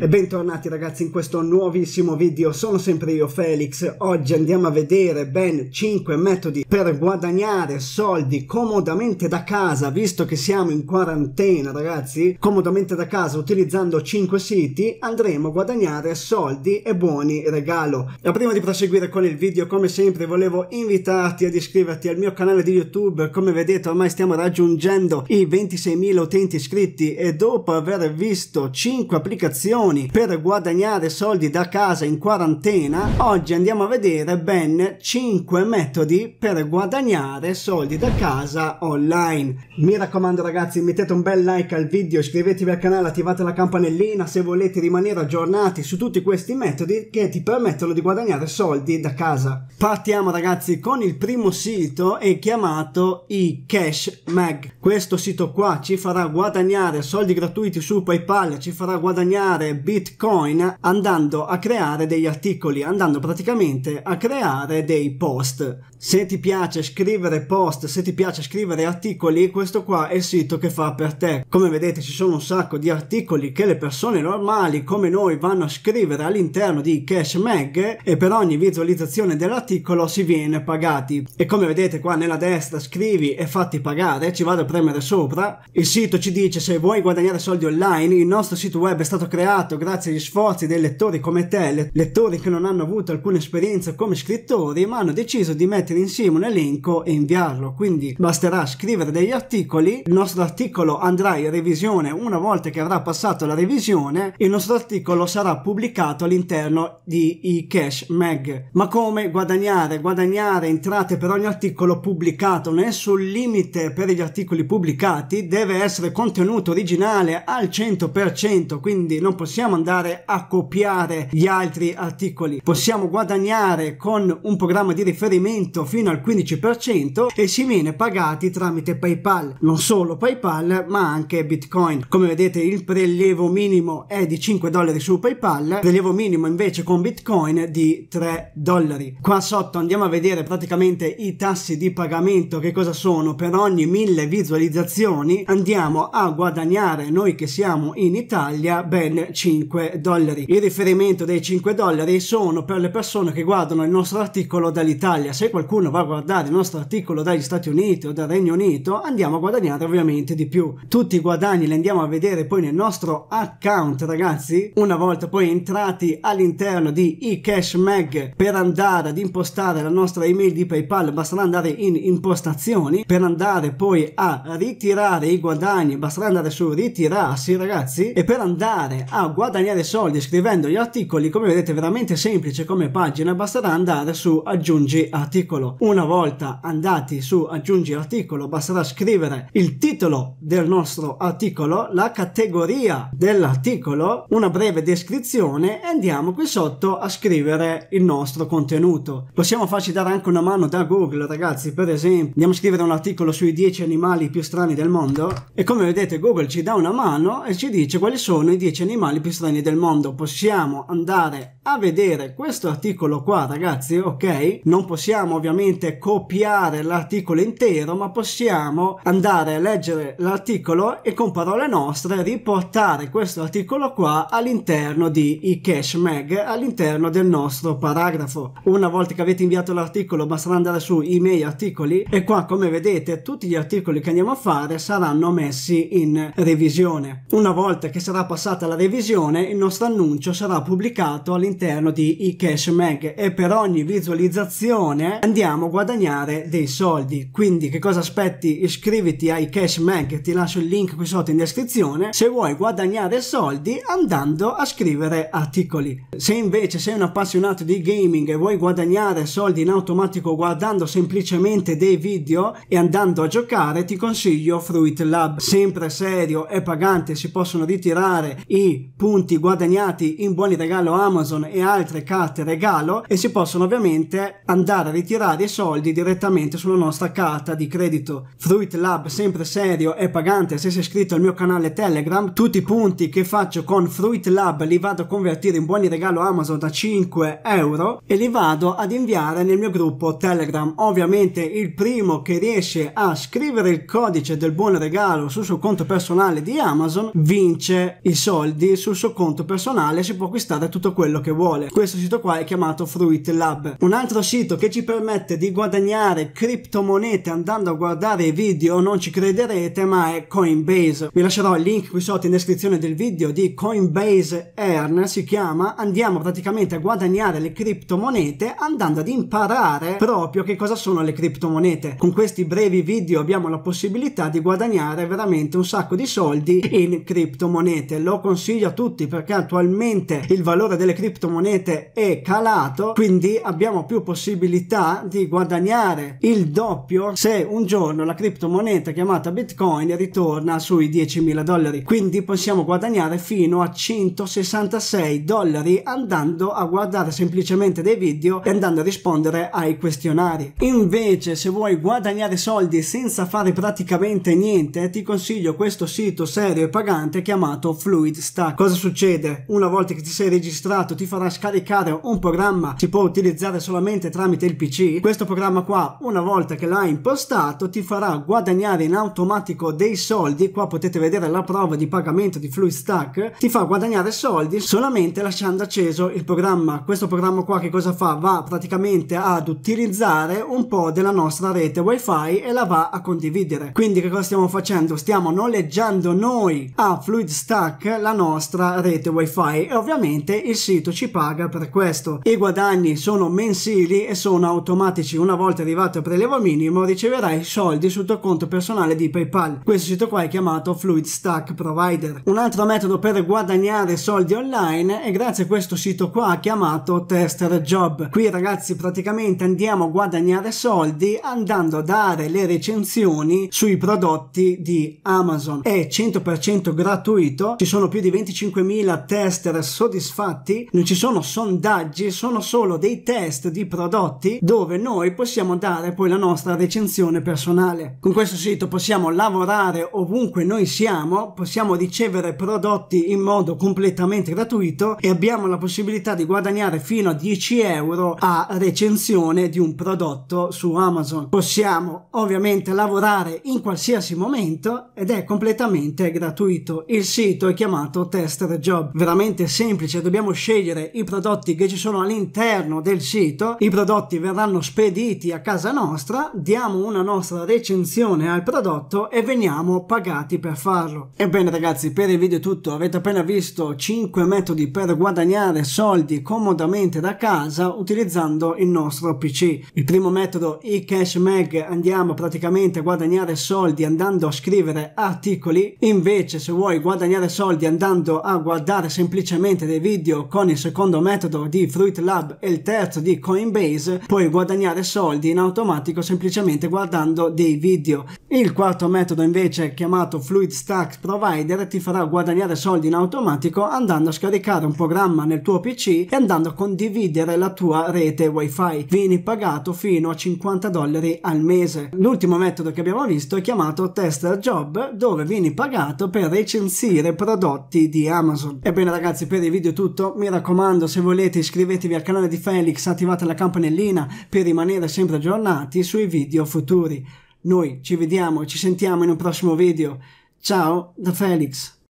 E bentornati ragazzi in questo nuovissimo video, sono sempre io Felix, oggi andiamo a vedere ben 5 metodi per guadagnare soldi comodamente da casa, visto che siamo in quarantena ragazzi, comodamente da casa utilizzando 5 siti andremo a guadagnare soldi e buoni regalo. Ma prima di proseguire con il video come sempre volevo invitarti ad iscriverti al mio canale di YouTube, come vedete ormai stiamo raggiungendo i 26.000 utenti iscritti e dopo aver visto 5 applicazioni milioni per guadagnare soldi da casa in quarantena, oggi andiamo a vedere ben 5 metodi per guadagnare soldi da casa online. Mi raccomando ragazzi, mettete un bel like al video, iscrivetevi al canale, attivate la campanellina se volete rimanere aggiornati su tutti questi metodi che ti permettono di guadagnare soldi da casa. Partiamo ragazzi con il primo sito è chiamato i Cash Mag. Questo sito qua ci farà guadagnare soldi gratuiti su PayPal, ci farà guadagnare Bitcoin andando a creare degli articoli, andando praticamente a creare dei post. Se ti piace scrivere post, se ti piace scrivere articoli, questo qua è il sito che fa per te. Come vedete ci sono un sacco di articoli che le persone normali come noi vanno a scrivere all'interno di Cash Mag e per ogni visualizzazione dell'articolo si viene pagati. E come vedete qua nella destra scrivi e fatti pagare, ci vado a premere sopra. Il sito ci dice se vuoi guadagnare soldi online, il nostro sito web è stato creato fatto grazie agli sforzi dei lettori come te, lettori che non hanno avuto alcuna esperienza come scrittori, ma hanno deciso di mettere insieme un elenco e inviarlo. Quindi basterà scrivere degli articoli, il nostro articolo andrà in revisione una volta che avrà passato la revisione, il nostro articolo sarà pubblicato all'interno di iCash Mag. Ma come guadagnare? Guadagnare entrate per ogni articolo pubblicato, nessun limite per gli articoli pubblicati, deve essere contenuto originale al 100%, quindi non possiamo possiamo andare a copiare gli altri articoli, possiamo guadagnare con un programma di riferimento fino al 15% e si viene pagati tramite PayPal, non solo PayPal ma anche Bitcoin. Come vedete il prelievo minimo è di 5 dollari su PayPal, prelievo minimo invece con Bitcoin di 3 dollari. Qua sotto andiamo a vedere praticamente i tassi di pagamento che cosa sono per ogni 1000 visualizzazioni andiamo a guadagnare noi che siamo in Italia ben 5 5 dollari. Il riferimento dei 5 dollari sono per le persone che guardano il nostro articolo dall'Italia. Se qualcuno va a guardare il nostro articolo dagli Stati Uniti o dal Regno Unito, andiamo a guadagnare ovviamente di più. Tutti i guadagni li andiamo a vedere poi nel nostro account, ragazzi. Una volta poi entrati all'interno di eCash Mag per andare ad impostare la nostra email di PayPal, basterà andare in impostazioni per andare poi a ritirare i guadagni, basterà andare su ritirarsi, ragazzi, e per andare a guadagnare guadagnare soldi scrivendo gli articoli come vedete è veramente semplice come pagina basterà andare su aggiungi articolo una volta andati su aggiungi articolo basterà scrivere il titolo del nostro articolo la categoria dell'articolo una breve descrizione e andiamo qui sotto a scrivere il nostro contenuto possiamo farci dare anche una mano da google ragazzi per esempio andiamo a scrivere un articolo sui 10 animali più strani del mondo e come vedete google ci dà una mano e ci dice quali sono i 10 animali più più strani del mondo possiamo andare a vedere questo articolo qua ragazzi ok non possiamo ovviamente copiare l'articolo intero ma possiamo andare a leggere l'articolo e con parole nostre riportare questo articolo qua all'interno di iCash Mag all'interno del nostro paragrafo una volta che avete inviato l'articolo basterà andare su i miei articoli e qua come vedete tutti gli articoli che andiamo a fare saranno messi in revisione una volta che sarà passata la revisione il nostro annuncio sarà pubblicato all'interno all'interno di eCash Mag e per ogni visualizzazione andiamo a guadagnare dei soldi. Quindi che cosa aspetti? Iscriviti a eCash Mag, ti lascio il link qui sotto in descrizione se vuoi guadagnare soldi andando a scrivere articoli. Se invece sei un appassionato di gaming e vuoi guadagnare soldi in automatico guardando semplicemente dei video e andando a giocare, ti consiglio Fruit Lab. Sempre serio e pagante si possono ritirare i punti guadagnati in buoni regalo Amazon e altre carte regalo e si possono ovviamente andare a ritirare i soldi direttamente sulla nostra carta di credito. Fruit Lab sempre serio e pagante se sei iscritto al mio canale Telegram. Tutti i punti che faccio con Fruit Lab li vado a convertire in buoni regalo Amazon da 5 euro e li vado ad inviare nel mio gruppo Telegram. Ovviamente il primo che riesce a scrivere il codice del buon regalo sul suo conto personale di Amazon vince i soldi sul suo conto personale si può acquistare tutto quello che vuole vuole. Questo sito qua è chiamato Fruit Lab. Un altro sito che ci permette di guadagnare criptomonete andando a guardare i video, non ci crederete, ma è Coinbase. Vi lascerò il link qui sotto in descrizione del video di Coinbase Earn, si chiama. Andiamo praticamente a guadagnare le criptomonete andando ad imparare proprio che cosa sono le criptomonete. Con questi brevi video abbiamo la possibilità di guadagnare veramente un sacco di soldi in criptomonete. Lo consiglio a tutti perché attualmente il valore delle criptomonete criptomonete è calato, quindi abbiamo più possibilità di guadagnare il doppio se un giorno la criptomoneta chiamata Bitcoin ritorna sui 10.000 dollari. Quindi possiamo guadagnare fino a 166 dollari andando a guardare semplicemente dei video e andando a rispondere ai questionari. Invece, se vuoi guadagnare soldi senza fare praticamente niente, ti consiglio questo sito serio e pagante chiamato Fluid Stack. Cosa succede? Una volta che ti sei registrato, ti farà scaricare un programma si può utilizzare solamente tramite il PC, questo programma qua una volta che l'hai impostato ti farà guadagnare in automatico dei soldi, qua potete vedere la prova di pagamento di FluidStack, ti fa guadagnare soldi solamente lasciando acceso il programma. Questo programma qua che cosa fa? Va praticamente ad utilizzare un po' della nostra rete wifi e la va a condividere. Quindi che cosa stiamo facendo? Stiamo noleggiando noi a FluidStack la nostra rete wifi e ovviamente il sito ci paga per questo. I guadagni sono mensili e sono automatici. Una volta arrivato al prelevo minimo riceverai soldi sul tuo conto personale di PayPal. Questo sito qua è chiamato Fluid Stack Provider. Un altro metodo per guadagnare soldi online è grazie a questo sito qua chiamato Tester Job. Qui ragazzi praticamente andiamo a guadagnare soldi andando a dare le recensioni sui prodotti di Amazon. È 100% gratuito, ci sono più di 25.000 tester soddisfatti, non ci sono sondaggi, sono solo dei test di prodotti dove noi possiamo dare poi la nostra recensione personale. Con questo sito possiamo lavorare ovunque noi siamo, possiamo ricevere prodotti in modo completamente gratuito e abbiamo la possibilità di guadagnare fino a 10 euro a recensione di un prodotto su Amazon. Possiamo ovviamente lavorare in qualsiasi momento ed è completamente gratuito. Il sito è chiamato Tester Job, veramente semplice, dobbiamo scegliere vedere i prodotti che ci sono all'interno del sito, i prodotti verranno spediti a casa nostra, diamo una nostra recensione al prodotto e veniamo pagati per farlo. Ebbene ragazzi, per il video è tutto, avete appena visto 5 metodi per guadagnare soldi comodamente da casa utilizzando il nostro PC. Il primo metodo, i cash mag, andiamo praticamente a guadagnare soldi andando a scrivere articoli, invece se vuoi guadagnare soldi andando a guardare semplicemente dei video con il secondo metodo di Fruit Lab e il terzo di Coinbase, puoi guadagnare soldi in automatico semplicemente guardando dei video. Il quarto metodo invece chiamato Fluid Stack Provider ti farà guadagnare soldi in automatico andando a scaricare un programma nel tuo PC e andando a condividere la tua rete wifi. Vieni pagato fino a 50 dollari al mese. L'ultimo metodo che abbiamo visto è chiamato Tester Job dove vieni pagato per recensire prodotti di Amazon. Ebbene ragazzi per il video tutto mi raccomando raccomando, se volete iscrivetevi al canale di Felix, attivate la campanellina per rimanere sempre aggiornati sui video futuri. Noi ci vediamo, e ci sentiamo in un prossimo video. Ciao da Felix!